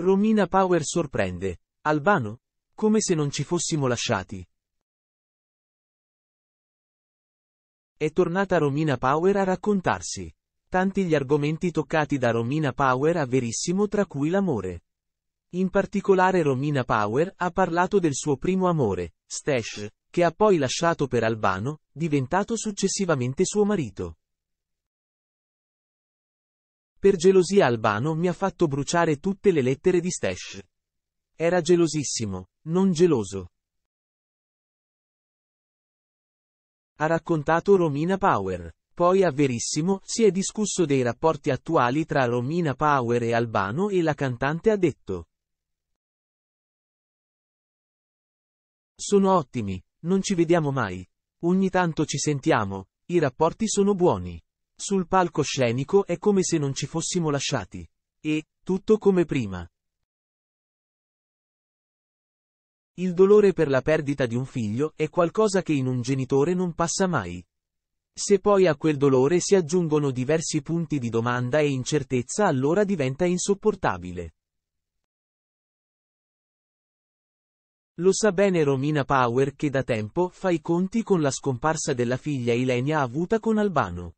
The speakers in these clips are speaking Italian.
Romina Power sorprende. Albano? Come se non ci fossimo lasciati. È tornata Romina Power a raccontarsi. Tanti gli argomenti toccati da Romina Power a Verissimo tra cui l'amore. In particolare Romina Power ha parlato del suo primo amore, Stash, che ha poi lasciato per Albano, diventato successivamente suo marito. Per gelosia Albano mi ha fatto bruciare tutte le lettere di Stash. Era gelosissimo, non geloso. Ha raccontato Romina Power. Poi a Verissimo si è discusso dei rapporti attuali tra Romina Power e Albano e la cantante ha detto. Sono ottimi, non ci vediamo mai. Ogni tanto ci sentiamo, i rapporti sono buoni. Sul palcoscenico è come se non ci fossimo lasciati. E, tutto come prima. Il dolore per la perdita di un figlio è qualcosa che in un genitore non passa mai. Se poi a quel dolore si aggiungono diversi punti di domanda e incertezza allora diventa insopportabile. Lo sa bene Romina Power che da tempo fa i conti con la scomparsa della figlia Ilenia avuta con Albano.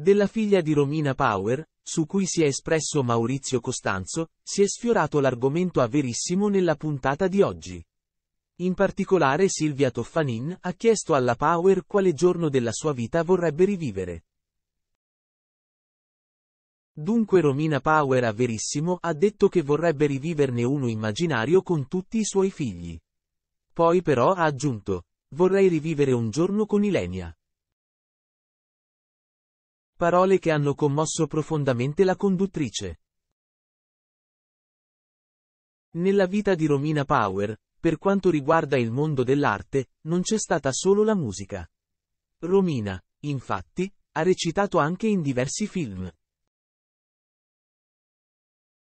Della figlia di Romina Power, su cui si è espresso Maurizio Costanzo, si è sfiorato l'argomento a verissimo nella puntata di oggi. In particolare Silvia Toffanin ha chiesto alla Power quale giorno della sua vita vorrebbe rivivere. Dunque Romina Power a Verissimo ha detto che vorrebbe riviverne uno immaginario con tutti i suoi figli. Poi però ha aggiunto, vorrei rivivere un giorno con Ilenia. Parole che hanno commosso profondamente la conduttrice. Nella vita di Romina Power, per quanto riguarda il mondo dell'arte, non c'è stata solo la musica. Romina, infatti, ha recitato anche in diversi film.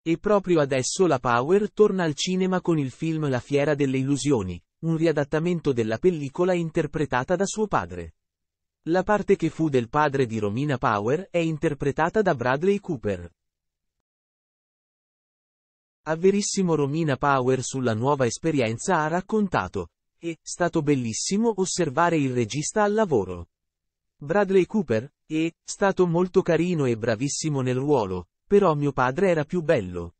E proprio adesso la Power torna al cinema con il film La Fiera delle Illusioni, un riadattamento della pellicola interpretata da suo padre. La parte che fu del padre di Romina Power è interpretata da Bradley Cooper. A verissimo Romina Power sulla nuova esperienza ha raccontato, è stato bellissimo osservare il regista al lavoro. Bradley Cooper, è stato molto carino e bravissimo nel ruolo, però mio padre era più bello.